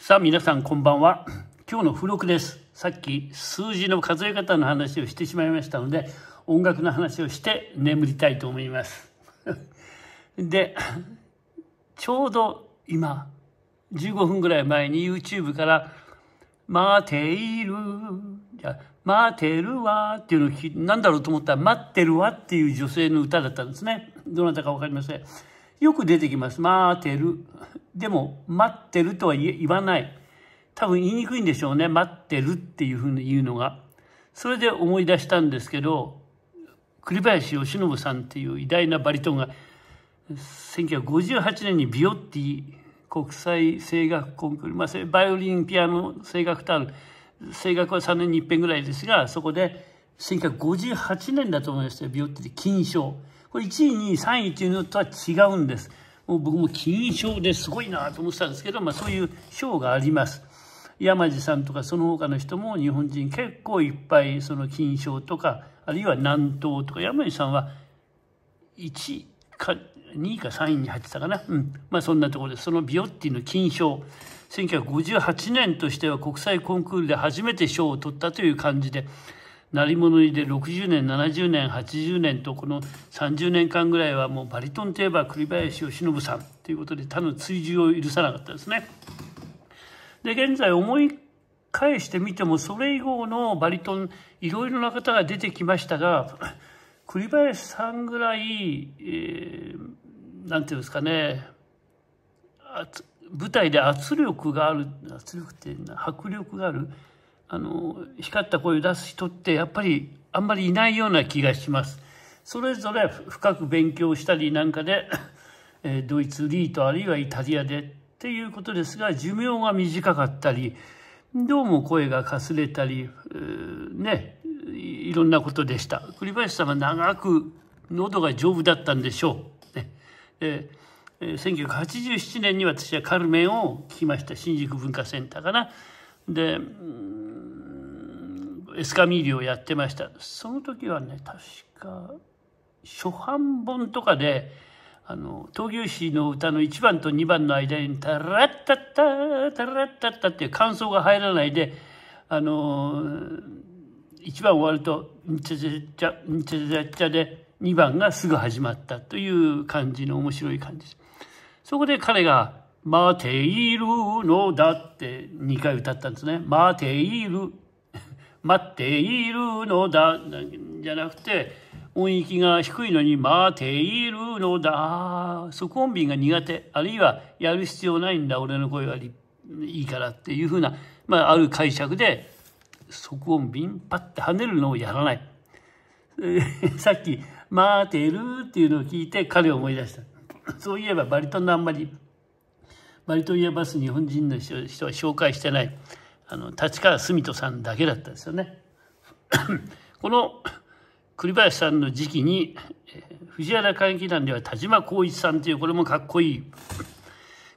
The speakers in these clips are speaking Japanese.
さあ皆さんこんばんは今日の付録ですさっき数字の数え方の話をしてしまいましたので音楽の話をして眠りたいと思います でちょうど今15分ぐらい前に YouTube から「待ている」待てるわ」っていうのを聞何だろうと思ったら「待ってるわ」っていう女性の歌だったんですねどなたかわかりませんよく出てきます。待てる。でも、待ってるとは言わない。多分言いにくいんでしょうね。待ってるっていうふうに言うのが。それで思い出したんですけど、栗林義信さんっていう偉大なバリトンが、1958年にビオッティ国際声楽コンクール、まあ、バイオリン、ピアノ、声楽とある、声楽は3年に1遍ぐらいですが、そこで、1958年だと思いますよ、ビオッティで金賞。これ1位、2位、3位というのとは違うんです。もう僕も金賞ですごいなと思ってたんですけど、まあ、そういう賞があります。山地さんとかその他の人も日本人結構いっぱいその金賞とかあるいは南東とか山地さんは1か2位か3位に入ってたかな、うんまあ、そんなところでそのビオッティの金賞1958年としては国際コンクールで初めて賞を取ったという感じで鳴り物入りで60年70年80年とこの30年間ぐらいはもうバリトンといえば栗林義信さんということで他の追従を許さなかったですね。で現在思い返してみてもそれ以後のバリトンいろいろな方が出てきましたが 栗林さんぐらい、えー、なんていうんですかね舞台で圧力がある圧力って迫力があるあの光った声を出す人ってやっぱりあんまりいないような気がします。それぞれ深く勉強したりなんかで、えドイツリートあるいはイタリアでっていうことですが寿命が短かったりどうも声がかすれたり、ねいろんなことでした。栗林さんは長く喉が丈夫だったんでしょう。ねえ1987年に私は「カルメン」を聞きました新宿文化センターかな。でエスカミーリをやってましたその時はね確か初版本とかであの闘牛士の歌の1番と2番の間に「タラッタッタタラッタッタ」っていう感想が入らないであの1番終わると「んちゃちゃちゃんちゃちゃちゃ」で2番がすぐ始まったという感じの面白い感じです。そこで彼が待ているのだって2回歌ったんですね。待ている。待っているのだ。じゃなくて、音域が低いのに待っているのだ。そ音便が苦手。あるいはやる必要ないんだ。俺の声はいいからっていうふうな、まあ、ある解釈で、即音便パッて跳ねるのをやらない。さっき、待てるっていうのを聞いて彼を思い出した。そういえばバリトンのあんまりバリトリアバス日本人の人は紹介してないあの立川澄人さんだけだったんですよね。この栗林さんの時期に藤原歌劇団では田島浩一さんというこれもかっこいい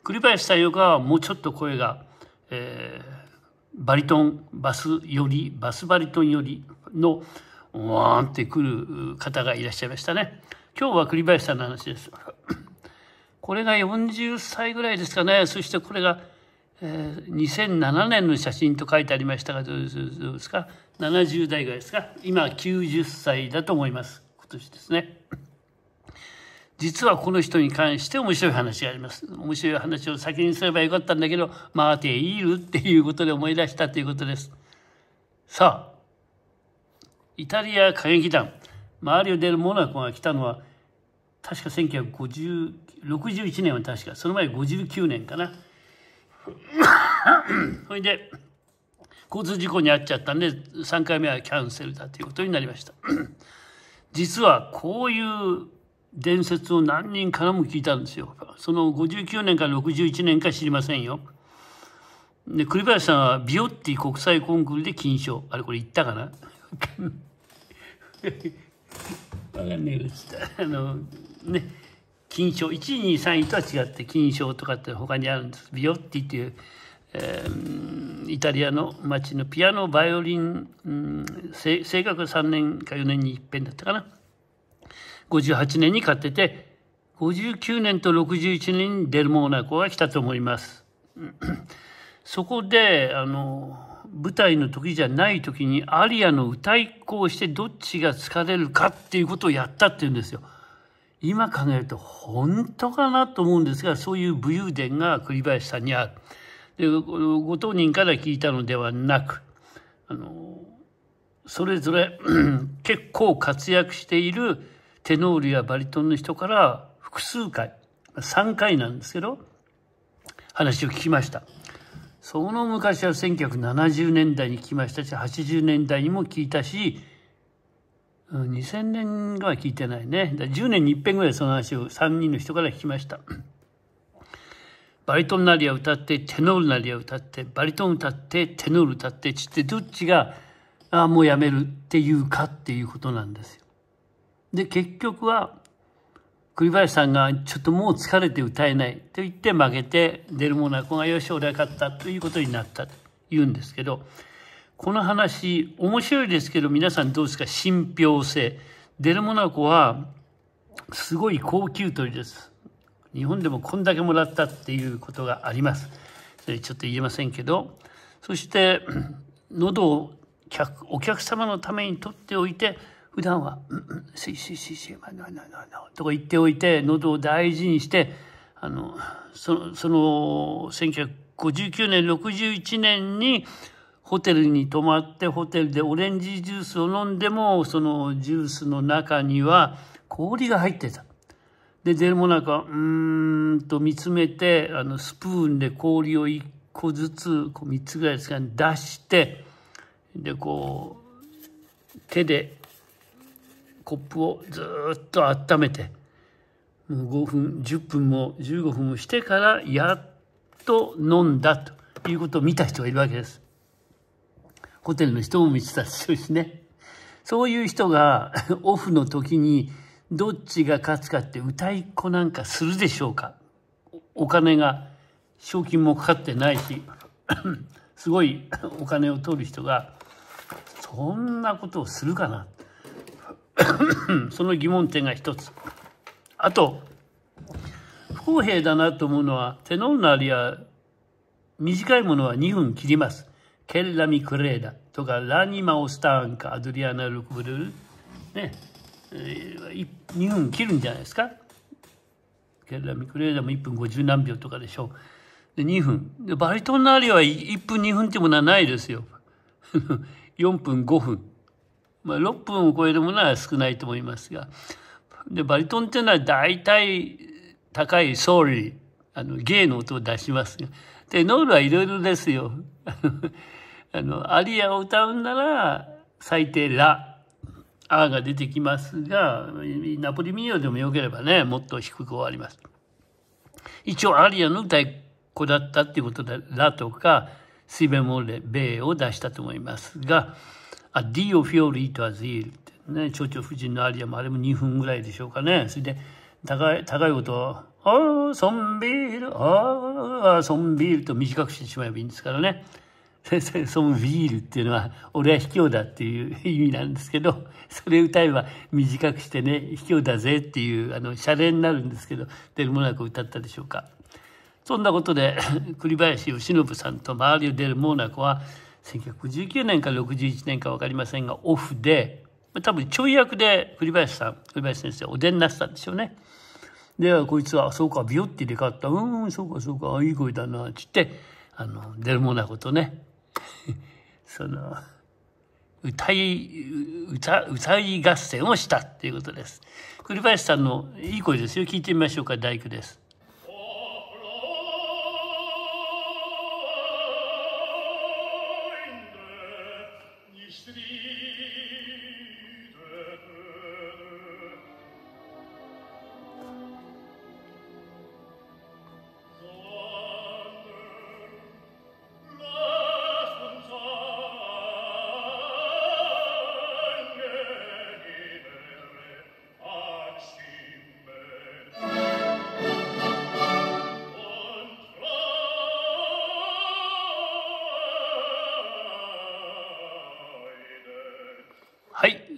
栗林さんよりはもうちょっと声が、えー、バリトンバスよりバスバリトンよりのワーンってくる方がいらっしゃいましたね。今日は栗林さんの話です。これが40歳ぐらいですかねそしてこれが、えー、2007年の写真と書いてありましたがどうですか70代ぐらいですか今90歳だと思います今年ですね。実はこの人に関して面白い話があります面白い話を先にすればよかったんだけど待ていルっていうことで思い出したということですさあイタリア歌劇団マーリオ・デル・モナコが来たのは確か1961年は確かその前59年かなそれ で交通事故に遭っちゃったんで3回目はキャンセルだということになりました 実はこういう伝説を何人からも聞いたんですよその59年から61年か知りませんよで栗林さんはビオッティ国際コンクールで金賞あれこれ言ったかな分かんねえあのね金賞1位2位3位とは違って金賞とかって他にあるんですビオッティっていう、えー、イタリアの町のピアノバイオリン、うん、正確3年か4年にいっぺんだったかな58年に買ってて59年と61年にデルモーナコが来たと思います。そこであの舞台の時じゃない時にアリアの歌い子をしてどっちが疲れるかっていうことをやったっていうんですよ。今考えると本当かなと思うんですが、そういう武勇伝が栗林さんにある。で、ご当人から聞いたのではなく、あの、それぞれ 結構活躍しているテノールやバリトンの人から複数回、3回なんですけど、話を聞きました。その昔は1970年代に聞きましたし、80年代にも聞いたし、2000年ぐらい聞いてないね。10年に一遍ぐらいその話を3人の人から聞きました。バリトンなりは歌って、テノールなりは歌って、バリトン歌って、テノール歌って、ちってどっちが、ああ、もうやめるっていうかっていうことなんですよ。で、結局は、栗林さんがちょっともう疲れて歌えないと言って負けて、るものは、こがよし、俺は勝ったということになったと言うんですけど、この話、面白いですけど、皆さんどうですか信憑性。デルモナコは、すごい高級鳥です。日本でもこんだけもらったっていうことがあります。それちょっと言えませんけど。そして、喉を客お客様のために取っておいて、普段は、うんうん、スイスイまあ、なななとか言っておいて、喉を大事にして、あの、その、その、1959年、61年に、ホテルに泊まってホテルでオレンジジュースを飲んでも、そのジュースの中には氷が入ってた。で、デルモナカは、うーんと見つめて、あの、スプーンで氷を一個ずつ、こう、三つぐらいですかね、出して、で、こう、手で、コップをずっと温めて、もう5分、10分も15分もしてから、やっと飲んだということを見た人がいるわけです。ホテルの人も満ちたしね。そういう人が オフの時にどっちが勝つかって歌い子なんかするでしょうかお金が賞金もかかってないし すごい お金を取る人がそんなことをするかな その疑問点が一つあと不公平だなと思うのは手のなりは短いものは2分切りますケッラミクレーダーとか、ラニマオスタンカ、アドリアナ・ルクブルル、ね、2分切るんじゃないですか。ケッラミクレーダも1分50何秒とかでしょう。で、2分。で、バリトンのアリは1分2分ってものはないですよ。4 分5分。まあ、6分を超えるものは少ないと思いますが。で、バリトンっていうのは大体高いソーリー、あの、芸の音を出しますが。で、ノールはいろいろですよ。あの、アリアを歌うなら、最低ラ、アが出てきますが、ナポリミ謡でもよければね、もっと低く終わります。一応アリアの歌い子だったっていうことで、ラとか、スイベモレ、ベーを出したと思いますが、あ、ディオ・フィオリート・アズイールってね、蝶々夫人のアリアもあれも2分ぐらいでしょうかね。それで、高い、高い音を、あー、ソンビール、あー、ソンビールと短くしてしまえばいいんですからね。先生そのビールっていうのは俺は卑怯だっていう意味なんですけどそれ歌えば短くしてね卑怯だぜっていうあのシャレになるんですけどデルモナコ歌ったでしょうかそんなことで 栗林義信さんと周りを出るモナコは1959年か61年か分かりませんがオフで多分ちょい役で栗林さん栗林先生お出になってたんでしょうね。でこいつは「そうかビヨって入れ替わったうんそうかそうかいい声だな」っつってあのデルモナコとね その、歌い、歌、歌い合戦をしたっていうことです。栗林さんのいい声ですよ。聞いてみましょうか。大工です。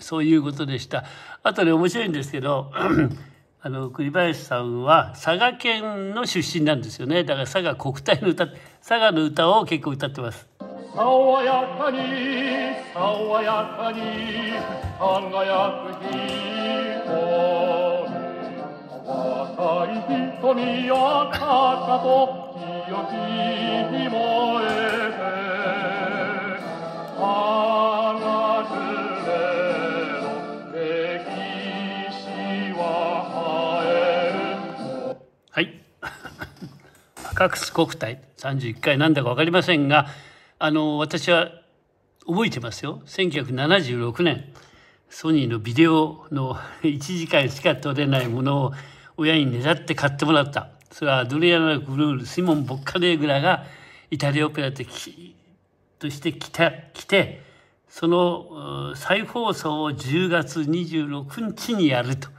そういうことでした。あとね、面白いんですけど、あの、栗林さんは佐賀県の出身なんですよね。だから佐賀国体の歌、佐賀の歌を結構歌ってます。爽やかに、爽やかに、輝く人々。若い人に赤かと、清きひもえて。各市国体31回なんだか分かりませんがあの私は覚えてますよ1976年ソニーのビデオの1時間しか撮れないものを親にねだって買ってもらったそれはアドリアナ・グルールシモン・ボッカレーグラがイタリアオペラできとして来た来てその再放送を10月26日にやると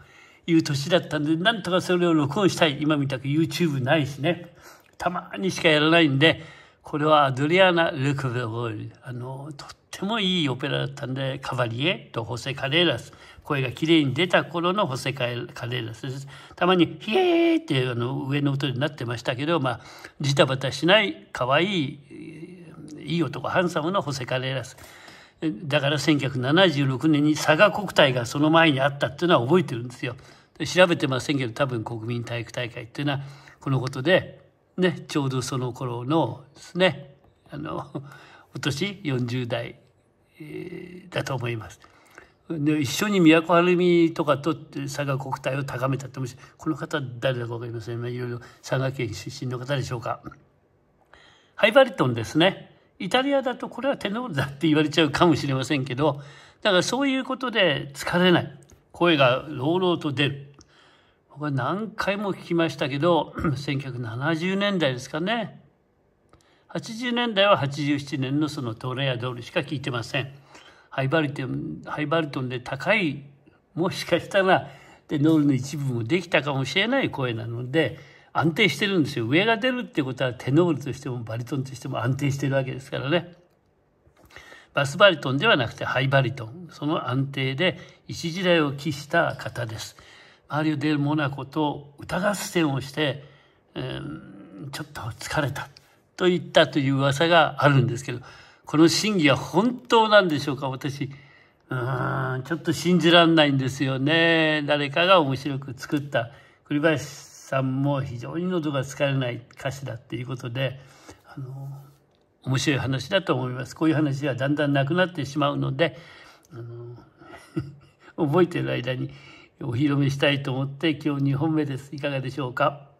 いう年だったんでなんとかそれを録音したい今みたく YouTube ないしねたまにしかやらないんで、これはアドリアナ・ルクベェボール。あの、とってもいいオペラだったんで、カバリエとホセ・カレーラス。声が綺麗に出た頃のホセ・カレーラスです。たまに、ヒエーってあの上の音になってましたけど、まあ、ジタバタしない、可愛い、いい男、ハンサムのホセ・カレーラス。だから1976年に佐賀国体がその前にあったっていうのは覚えてるんですよ。調べてませんけど、多分国民体育大会っていうのはこのことで、ね、ちょうどその頃のですね、あの、お 年40代、えー、だと思います。で一緒に都はるみとかと佐賀国体を高めたってもしこの方誰だか分かりません、あ、いろいろ佐賀県出身の方でしょうかハイバリトンですねイタリアだとこれはテノールだって言われちゃうかもしれませんけどだからそういうことで疲れない声が朗々と出るこれ何回も聞きましたけど、1970 年代ですかね。80年代は87年のそのトレアドルしか聞いてません。ハイバリトン、ハイバリトンで高い、もしかしたら、で、ノールの一部もできたかもしれない声なので、安定してるんですよ。上が出るってことはテノールとしてもバリトンとしても安定してるわけですからね。バスバリトンではなくてハイバリトン。その安定で一時代を期した方です。マリオ・デル・モナコと歌合戦をして、えー、ちょっと疲れたと言ったという噂があるんですけどこの真偽は本当なんでしょうか私うんちょっと信じらんないんですよね誰かが面白く作った栗林さんも非常に喉が疲れない歌詞だっていうことであの面白い話だと思いますこういう話はだんだんなくなってしまうのであの 覚えてる間にお披露目したいと思って今日2本目ですいかがでしょうか